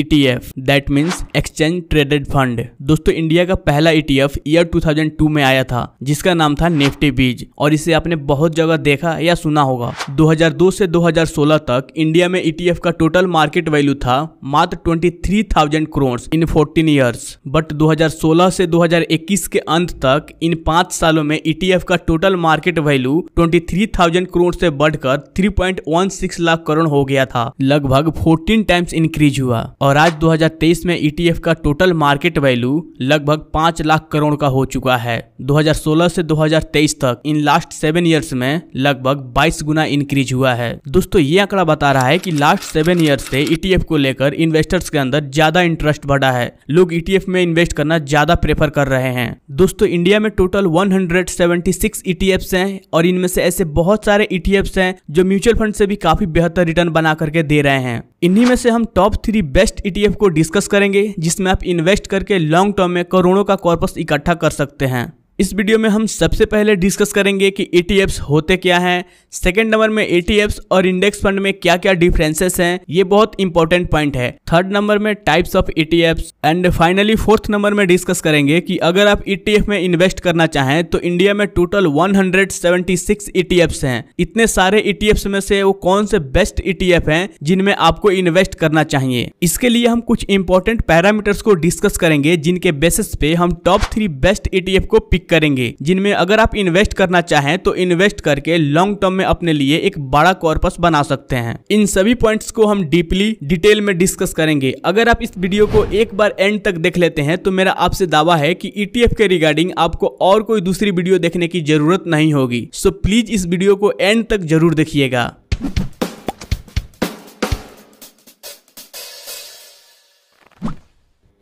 ETF that means exchange traded fund दोस्तों India का पहला ETF ईयर 2002 में आया था जिसका नाम था निफ्टी बीज और इसे आपने बहुत जगह देखा या सुना होगा 2002 से 2016 तक इंडिया में ETF का टोटल मार्केट वैल्यू था मात्र 23,000 करोड़ इन 14 इयर्स बट 2016 से 2021 के अंत तक इन पांच सालों में ETF का टोटल मार्केट वैल्यू 23,000 करोड़ से बढ़कर 3.16 लाख करोड़ हो गया था लगभग 14 टाइम्स इंक्रीज हुआ और आज 2023 में ई e का टोटल मार्केट वैल्यू लगभग पांच लाख करोड़ का हो चुका है 2016 से 2023 तक इन लास्ट सेवन ईयर्स में लगभग 22 गुना इंक्रीज हुआ है दोस्तों ये आंकड़ा बता रहा है कि लास्ट सेवन ईयर्स से ई e को लेकर इन्वेस्टर्स के अंदर ज्यादा इंटरेस्ट बढ़ा है लोग ई e में इन्वेस्ट करना ज्यादा प्रेफर कर रहे हैं दोस्तों इंडिया में टोटल वन हंड्रेड हैं और इनमें से ऐसे बहुत सारे ई हैं जो म्यूचुअल फंड से भी काफी बेहतर रिटर्न बना करके दे रहे हैं इन्हीं में से हम top three best best ETF e को डिस्कस करेंगे जिसमें आप इन्वेस्ट करके लॉन्ग टर्म में करोड़ों का कॉर्पस इकट्ठा कर सकते हैं इस वीडियो में हम सबसे पहले डिस्कस करेंगे कि ई होते क्या हैं सेकेंड नंबर में ई और इंडेक्स फंड में क्या क्या डिफरेंसेस हैं ये बहुत इंपॉर्टेंट पॉइंट है थर्ड नंबर में टाइप्स ऑफ ई एंड फाइनली फोर्थ नंबर में डिस्कस करेंगे कि अगर आप ई e में इन्वेस्ट करना चाहें तो इंडिया में टोटल वन हंड्रेड हैं इतने सारे ई e में से वो कौन से बेस्ट ईटीएफ e हैं जिनमें आपको इन्वेस्ट करना चाहिए इसके लिए हम कुछ इंपॉर्टेंट पैरामीटर्स को डिस्कस करेंगे जिनके बेसिस पे हम टॉप थ्री बेस्ट ईटीएफ को पिक पिक करेंगे जिनमें अगर आप इन्वेस्ट करना चाहें तो इन्वेस्ट करके लॉन्ग टर्म में अपने लिए एक बड़ा कॉर्पस बना सकते हैं इन सभी पॉइंट्स को हम डीपली डिटेल में डिस्कस करेंगे अगर आप इस वीडियो को एक बार एंड तक देख लेते हैं तो मेरा आपसे दावा है कि ईटीएफ e के रिगार्डिंग आपको और कोई दूसरी वीडियो देखने की जरूरत नहीं होगी सो प्लीज इस वीडियो को एंड तक जरूर देखिएगा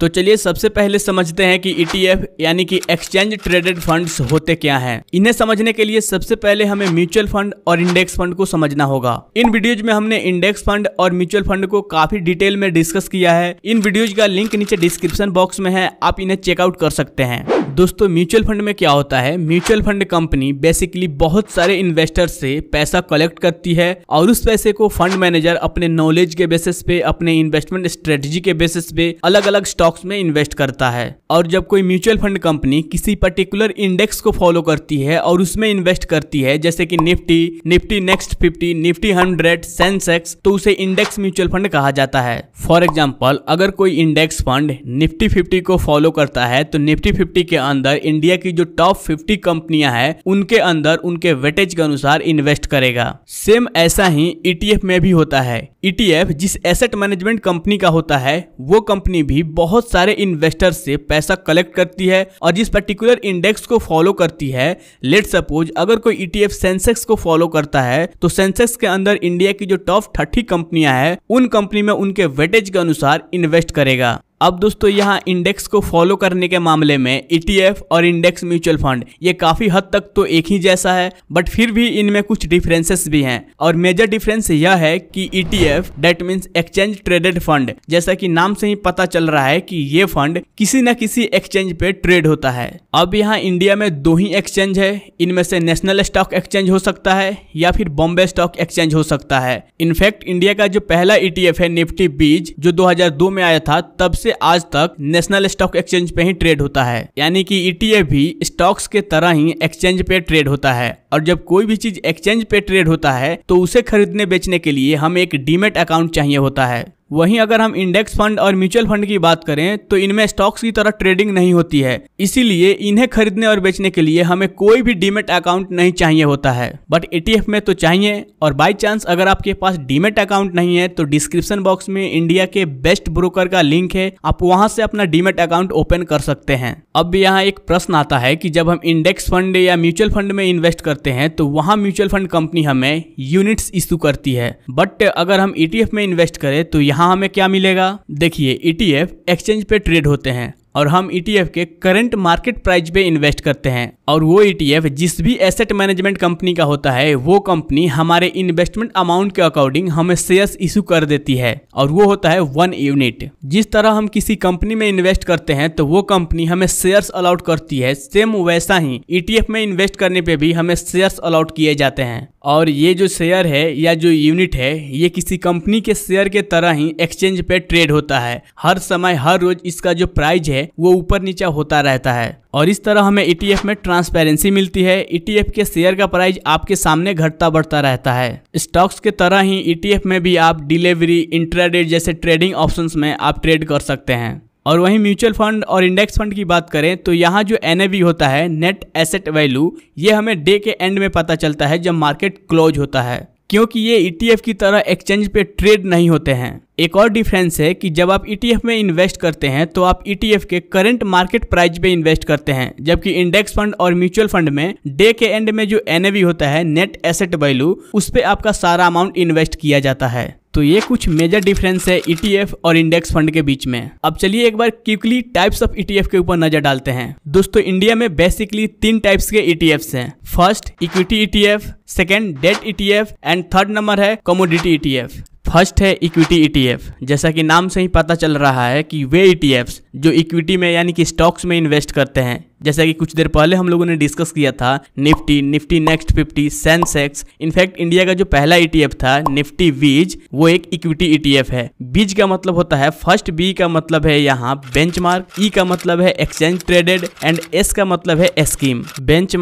तो चलिए सबसे पहले समझते हैं कि ईटीएफ e यानी कि एक्सचेंज ट्रेडेड फंड्स होते क्या हैं इन्हें समझने के लिए सबसे पहले हमें म्यूचुअल फंड और इंडेक्स फंड को समझना होगा इन वीडियोज में हमने इंडेक्स फंड और म्यूचुअल फंड को काफी डिटेल में डिस्कस किया है इन वीडियोज का लिंक नीचे डिस्क्रिप्शन बॉक्स में है आप इन्हें चेकआउट कर सकते हैं दोस्तों म्यूचुअल फंड में क्या होता है म्यूचुअल फंड कंपनी बेसिकली बहुत सारे इन्वेस्टर से पैसा कलेक्ट करती है और उस पैसे को फंड मैनेजर अपने नॉलेज के बेसिस पे अपने इन्वेस्टमेंट स्ट्रेटजी के बेसिस पे अलग अलग स्टॉक स्टॉक्स में इन्वेस्ट करता है और जब कोई म्यूचुअल फंड कंपनी किसी पर्टिकुलर इंडेक्स को फॉलो करती है और उसमें इन्वेस्ट करती है जैसे कि Nifty Nifty next fifty Nifty hundred Sensex तो उसे इंडेक्स म्यूचुअल फंड कहा जाता है फॉर एग्जाम्पल अगर कोई इंडेक्स फंड निफ्टी फिफ्टी को फॉलो करता है तो निफ्टी फिफ्टी के अंदर इंडिया की जो टॉप फिफ्टी कंपनियां हैं उनके अंदर उनके वेटेज के अनुसार इन्वेस्ट करेगा सेम ऐसा ही ईटीएफ e में भी होता है ईटीएफ e जिस एसेट मैनेजमेंट कंपनी का होता है वो कंपनी भी बहुत बहुत सारे इन्वेस्टर से पैसा कलेक्ट करती है और जिस पर्टिकुलर इंडेक्स को फॉलो करती है लेट सपोज अगर कोई ईटीएफ e सेंसेक्स को फॉलो करता है तो सेंसेक्स के अंदर इंडिया की जो टॉप थर्टी कंपनियां हैं उन कंपनी में उनके वेटेज के अनुसार इन्वेस्ट करेगा अब दोस्तों यहाँ इंडेक्स को फॉलो करने के मामले में ईटीएफ e और इंडेक्स म्यूचुअल फंड ये काफी हद तक तो एक ही जैसा है बट फिर भी इनमें कुछ डिफरेंसेस भी हैं और मेजर डिफरेंस यह है कि ETF that means exchange traded fund जैसा कि नाम से ही पता चल रहा है कि ये फंड किसी न किसी एक्सचेंज पे ट्रेड होता है अब यहाँ इंडिया में दो ही एक्सचेंज है इनमें से नेशनल स्टॉक एक्सचेंज हो सकता है या फिर बॉम्बे स्टॉक एक्सचेंज हो सकता है इनफैक्ट इंडिया का जो पहला ईटीएफ e है निफ्टी बीज जो 2002 में आया था तब से आज तक नेशनल स्टॉक एक्सचेंज पे ही ट्रेड होता है यानी कि ईटीएफ e भी स्टॉक्स के तरह ही एक्सचेंज पे ट्रेड होता है और जब कोई भी चीज एक्सचेंज पे ट्रेड होता है तो उसे खरीदने बेचने के लिए हमें एक डीमेट अकाउंट चाहिए होता है वहीं अगर हम इंडेक्स फंड और म्यूचुअल फंड की बात करें तो इनमें स्टॉक्स की तरह ट्रेडिंग नहीं होती है इसीलिए इन्हें खरीदने और बेचने के लिए हमें कोई भी डीमेट अकाउंट नहीं चाहिए होता है बट एटीएफ में तो चाहिए और बाई चांस अगर आपके पास डीमेट अकाउंट नहीं है तो डिस्क्रिप्शन बॉक्स में इंडिया के बेस्ट ब्रोकर का लिंक है आप वहां से अपना डीमेट अकाउंट ओपन कर सकते हैं अब यहाँ एक प्रश्न आता है कि जब हम इंडेक्स फंड या म्यूचुअल फंड में इन्वेस्ट करते हैं तो वहाँ म्यूचुअल फंड कंपनी हमें यूनिट्स इशू करती है बट अगर हम ईटीएफ e में इन्वेस्ट करें तो यहाँ यहाँ हमें क्या मिलेगा देखिए ई e एक्सचेंज पे ट्रेड होते हैं और हम ई e के करंट मार्केट प्राइस पे इन्वेस्ट करते हैं और वो ई e जिस भी एसेट मैनेजमेंट कंपनी का होता है वो कंपनी हमारे इन्वेस्टमेंट अमाउंट के अकॉर्डिंग हमें शेयर्स इशू कर देती है और वो होता है वन यूनिट जिस तरह हम किसी कंपनी में इन्वेस्ट करते हैं तो वो कंपनी हमें शेयर्स अलाउट करती है सेम वैसा ही ई में इन्वेस्ट करने पे भी हमें शेयर्स अलाउट किए जाते हैं और ये जो शेयर है या जो यूनिट है ये किसी कंपनी के शेयर के तरह ही एक्सचेंज पे ट्रेड होता है हर समय हर रोज इसका जो प्राइस है वो ऊपर नीचा होता रहता है और इस तरह हमें ईटीएफ e में ट्रांसपेरेंसी मिलती है ईटीएफ e के शेयर का प्राइस आपके सामने घटता बढ़ता रहता है स्टॉक्स के तरह ही ईटीएफ e में भी आप डिलीवरी इंट्राडेट जैसे ट्रेडिंग ऑप्शंस में आप ट्रेड कर सकते हैं और वहीं म्यूचुअल फंड और इंडेक्स फंड की बात करें तो यहाँ जो एन होता है नेट एसेट वैल्यू ये हमें डे के एंड में पता चलता है जब मार्केट क्लोज होता है क्योंकि ये ई e की तरह एक्सचेंज पे ट्रेड नहीं होते हैं एक और डिफरेंस है कि जब आप ई e में इन्वेस्ट करते हैं तो आप ई e के करंट मार्केट प्राइस पे इन्वेस्ट करते हैं जबकि इंडेक्स फंड और म्यूचुअल फंड में डे के एंड में जो एन होता है नेट एसेट वैल्यू उस पर आपका सारा अमाउंट इन्वेस्ट किया जाता है तो ये कुछ मेजर डिफरेंस है ईटीएफ e और इंडेक्स फंड के बीच में अब चलिए एक बार क्विकली टाइप्स ऑफ ईटीएफ के ऊपर नजर डालते हैं दोस्तों इंडिया में बेसिकली तीन टाइप्स के ईटीएफ e हैं first equity ETF second debt ETF and third number है कॉमोडिटी ईटीएफ फर्स्ट है इक्विटी ईटीएफ e जैसा कि नाम से ही पता चल रहा है कि वे ईटीएफ्स जो इक्विटी में यानी कि स्टॉक्स में इन्वेस्ट करते हैं जैसा कि कुछ देर पहले हम लोगों ने डिस्कस किया था Nifty Nifty next fifty Sensex in fact India का जो पहला ईटीएफ e था निफ्टी बीज वो एक इक्विटी ईटीएफ e है बीज का मतलब होता है फर्स्ट बी का मतलब है यहाँ बेंचमार्क ई e का मतलब है एक्सचेंज ट्रेडेड एंड एस का मतलब है scheme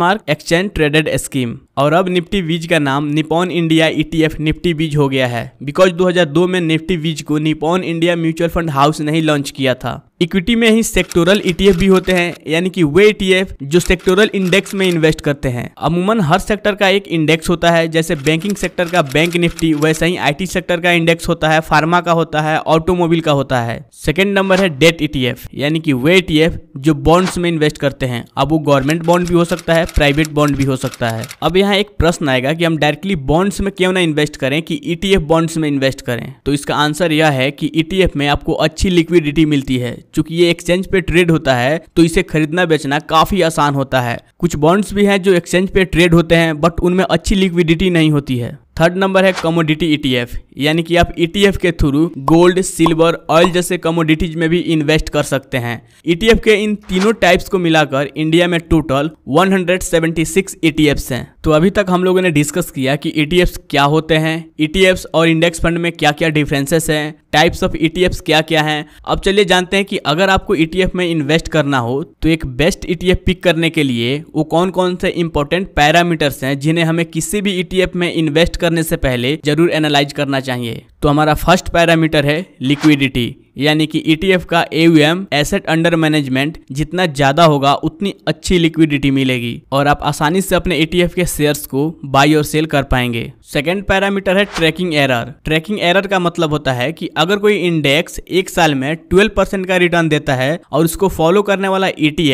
mark exchange traded scheme और अब निफ्टी बीज का नाम निपॉन इंडिया ईटीएफ निफ्टी बीज हो गया है बिकॉज 2002 में निफ्टी बीज को Nippon India mutual fund house ने ही लॉन्च किया था इक्विटी में ही सेक्टोरल ईटीएफ e भी होते हैं यानी कि वे ईटीएफ e जो सेक्टोरल इंडेक्स में इन्वेस्ट करते हैं अमूमन हर सेक्टर का एक इंडेक्स होता है जैसे बैंकिंग सेक्टर का बैंक निफ्टी वैसे ही आईटी सेक्टर का इंडेक्स होता है फार्मा का होता है ऑटोमोबाइल का होता है सेकेंड नंबर है डेट ईटीएफ e यानी कि वे ईटीएफ जो बॉन्ड्स में इन्वेस्ट करते हैं अब वो गवर्नमेंट बॉन्ड भी हो सकता है प्राइवेट बॉन्ड भी हो सकता है अब यहाँ एक प्रश्न आएगा कि हम डायरेक्टली बॉन्ड्स में क्यों ना इन्वेस्ट करें कि ईटीएफ बॉन्ड्स में इन्वेस्ट करें तो इसका आंसर यह है कि ईटीएफ में आपको अच्छी लिक्विडिटी मिलती है चूंकि ये एक्सचेंज पे ट्रेड होता है तो इसे खरीदना बेचना काफी आसान होता है कुछ बॉन्ड्स भी हैं जो एक्सचेंज पे ट्रेड होते हैं बट उनमें अच्छी लिक्विडिटी नहीं होती है थर्ड नंबर है कमोडिटी ईटीएफ e यानी कि आप ईटीएफ e के थ्रू गोल्ड सिल्वर ऑयल जैसे कमोडिटीज में भी इन्वेस्ट कर सकते हैं ईटीएफ e के इन तीनों टाइप्स को मिलाकर इंडिया में टोटल 176 ईटीएफ्स हैं तो अभी तक हम लोगों ने डिस्कस किया कि ईटीएफ्स e क्या होते हैं ईटीएफ्स और इंडेक्स फंड में क्या क्या डिफरेंसेस हैं टाइप्स ऑफ ईटीएफ्स क्या क्या हैं अब चलिए जानते हैं कि अगर आपको ईटीएफ में इन्वेस्ट करना हो तो एक बेस्ट ईटीएफ पिक करने के लिए वो कौन कौन से इंपॉर्टेंट पैरामीटर्स हैं जिन्हें हमें किसी भी ईटीएफ में इन्वेस्ट करने से पहले जरूर एनालाइज करना चाहिए 这样 तो हमारा फर्स्ट पैरामीटर है लिक्विडिटी यानी कि ईटीएफ e का एयूएम एसेट अंडर मैनेजमेंट जितना ज़्यादा होगा उतनी अच्छी लिक्विडिटी मिलेगी और आप आसानी से अपने ईटीएफ e के शेयर्स को बाई और सेल कर पाएंगे सेकेंड पैरामीटर है ट्रैकिंग एरर ट्रैकिंग एरर का मतलब होता है कि अगर कोई इंडेक्स एक साल में ट्वेल्व परसेंट का रिटर्न देता है और उसको फॉलो करने वाला ई टी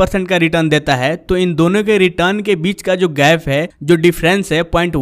परसेंट का रिटर्न देता है तो इन दोनों के रिटर्न के बीच का जो गैप है जो डिफरेंस है पॉइंट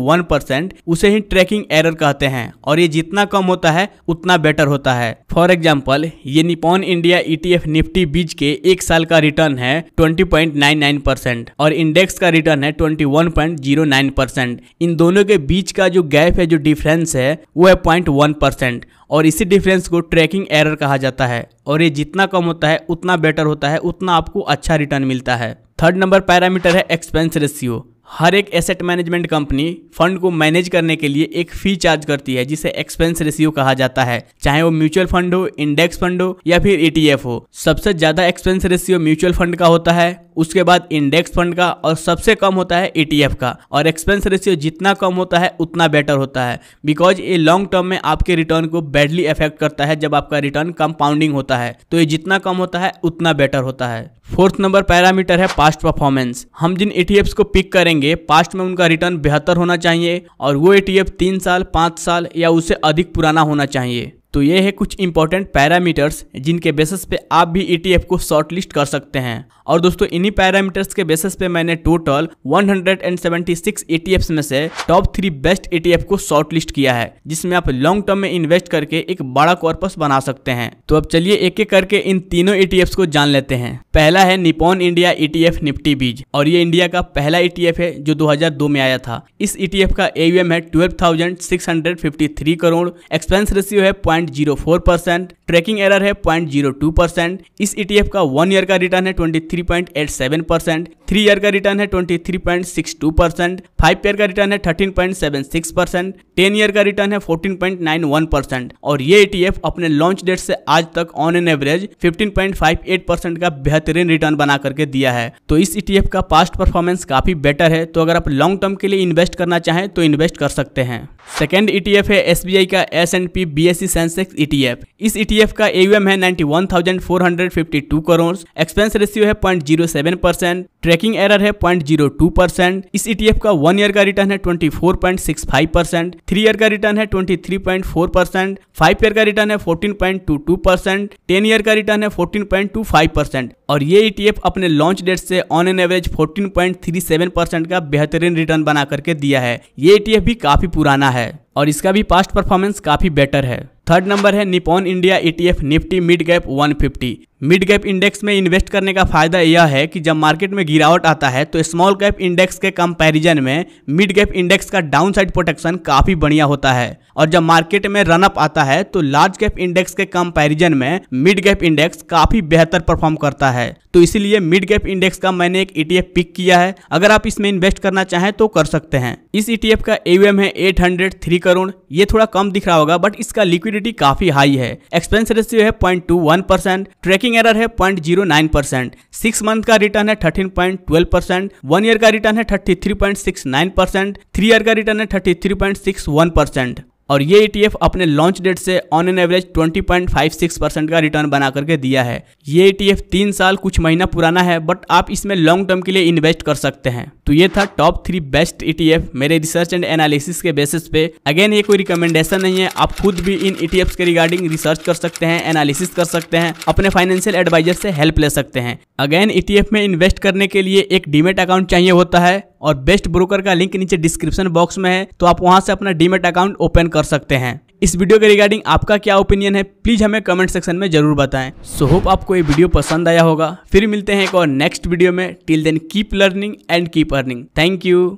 उसे ही ट्रैकिंग एरर कहते हैं हैं और ये जितना कम होता है उतना बेटर होता है फॉर एग्जाम्पल ये Nippon India ETF Nifty bees के एक साल का रिटर्न है 20.99 परसेंट और इंडेक्स का रिटर्न है 21.09 परसेंट इन दोनों के बीच का जो गैप है जो डिफरेंस है वो है पॉइंट परसेंट और इसी डिफरेंस को ट्रैकिंग एरर कहा जाता है और ये जितना कम होता है उतना बेटर होता है उतना आपको अच्छा रिटर्न मिलता है थर्ड नंबर पैरामीटर है एक्सपेंस रेशियो हर एक एसेट मैनेजमेंट कंपनी फंड को मैनेज करने के लिए एक फी चार्ज करती है जिसे एक्सपेंस रेशियो कहा जाता है चाहे वो म्यूचुअल फंड हो इंडेक्स फंड हो या फिर ईटीएफ e हो सबसे ज्यादा एक्सपेंस रेशियो म्यूचुअल फंड का होता है उसके बाद इंडेक्स फंड का और सबसे कम होता है ईटीएफ e का और एक्सपेंस रेशियो जितना कम होता है उतना बेटर होता है बिकॉज ये लॉन्ग टर्म में आपके रिटर्न को बैडली इफेक्ट करता है जब आपका रिटर्न कंपाउंडिंग होता है तो ये जितना कम होता है उतना बेटर होता है फोर्थ नंबर पैरामीटर है पास्ट परफॉर्मेंस हम जिन ई e को पिक करेंगे पास्ट में उनका रिटर्न बेहतर होना चाहिए और वो ई e तीन साल पाँच साल या उससे अधिक पुराना होना चाहिए तो ये है कुछ इंपॉर्टेंट पैरामीटर्स जिनके बेसिस पे आप भी ई e को शॉर्टलिस्ट कर सकते हैं और दोस्तों इन्हीं पैरामीटर्स के बेसिस पे मैंने टोटल 176 ETFs में से टॉप थ्री बेस्ट ईटीएफ को शॉर्टलिस्ट किया है जिसमें आप लॉन्ग टर्म में इन्वेस्ट करके एक बड़ा कॉर्पस बना सकते हैं तो अब चलिए एक एक करके इन तीनों ई e को जान लेते हैं पहला है निपोन इंडिया ई निफ्टी बीज और ये इंडिया का पहला ईटीएफ e है जो दो में आया था इस ई का एवीएम है ट्वेल्व करोड़ एक्सपेंस रेशियो है पॉइंट 0.04 परसेंट ट्रैकिंग एरर है 0.02 परसेंट इस ईटीएफ e का वन ईयर का रिटर्न है 23.87 परसेंट थ्री ईयर का रिटर्न है twenty three point six two percent five year का रिटर्न है thirteen point seven six percent ten year का रिटर्न है fourteen point nine one percent और ये ईटीएफ e अपने लॉन्च डेट से आज तक on an average fifteen point five eight percent का बेहतरीन रिटर्न बना करके दिया है तो इस ईटीएफ e का पास्ट परफॉर्मेंस काफी बेटर है तो अगर आप लॉन्ग टर्म के लिए इन्वेस्ट करना चाहें तो इन्वेस्ट कर सकते हैं सेकेंड ईटीएफ e है एस का S and P B S E Sensex ETF इस ईटीएफ का एयूएम है ninety one thousand four hundred fifty two crore expense ratio है point zero seven percent tracking error है पॉइंट जीरो टू परसेंट इस ETF e का one year का return है twenty four point six five percent three year का return है twenty three point four percent five year का return है fourteen point two two percent ten year का return है fourteen point two five percent और ये ETF e अपने launch date से on an average fourteen point three seven percent का बेहतरीन रिटर्न बना करके दिया है ये ईटीएफ e भी काफी पुराना है और इसका भी पास्ट परफॉर्मेंस काफी बेटर है थर्ड नंबर है Nippon India ETF Nifty mid cap 150 mid cap index में इन्वेस्ट करने का फायदा यह है कि जब मार्केट में गिरावट आता है तो स्मॉल कैप इंडेक्स के कंपैरिजन में मिड गैप इंडेक्स का डाउन साइड प्रोटेक्शन काफी बढ़िया होता है और जब मार्केट में रनअप आता है तो लार्ज कैप इंडेक्स के कंपेरिजन में मिड गैप इंडेक्स काफी बेहतर परफॉर्म करता है तो इसीलिए मिड गैप इंडेक्स का मैंने एक ई e पिक किया है अगर आप इसमें इन्वेस्ट करना चाहें तो कर सकते हैं इस ई e का एवीएम है एट हंड्रेड थ्री करोड़ ये थोड़ा कम दिख रहा होगा बट इसका लिक्विडिटी काफी हाई है एक्सपेंस रेशियो है point two one percent tracking error है point zero nine percent six month का रिटर्न है thirteen point twelve percent one year का रिटर्न है thirty three point six nine percent three year का return है thirty three point six one percent और ये ETF e अपने launch date से ऑन एन एवरेज 20.56 परसेंट का रिटर्न बना करके दिया है ये ईटीएफ e तीन साल कुछ महीना पुराना है बट आप इसमें लॉन्ग टर्म के लिए इन्वेस्ट कर सकते हैं तो ये था टॉप थ्री बेस्ट ईटीएफ मेरे रिसर्च एंड एनालिसिस के बेसिस पे अगेन ये कोई रिकमेंडेशन नहीं है आप खुद भी इन ई e के रिगार्डिंग रिसर्च कर सकते हैं एनालिसिस कर सकते हैं अपने फाइनेंशियल एडवाइजर से हेल्प ले सकते हैं अगेन ई में इन्वेस्ट करने के लिए एक डीमेट अकाउंट चाहिए होता है और बेस्ट ब्रोकर का लिंक नीचे डिस्क्रिप्शन बॉक्स में है तो आप वहां से अपना डीमेट अकाउंट ओपन कर सकते हैं इस वीडियो के रिगार्डिंग आपका क्या ओपिनियन है प्लीज हमें कमेंट सेक्शन में जरूर बताएं सो so, होप आपको ये वीडियो पसंद आया होगा फिर मिलते हैं एक और नेक्स्ट वीडियो में till then keep learning and keep earning thank you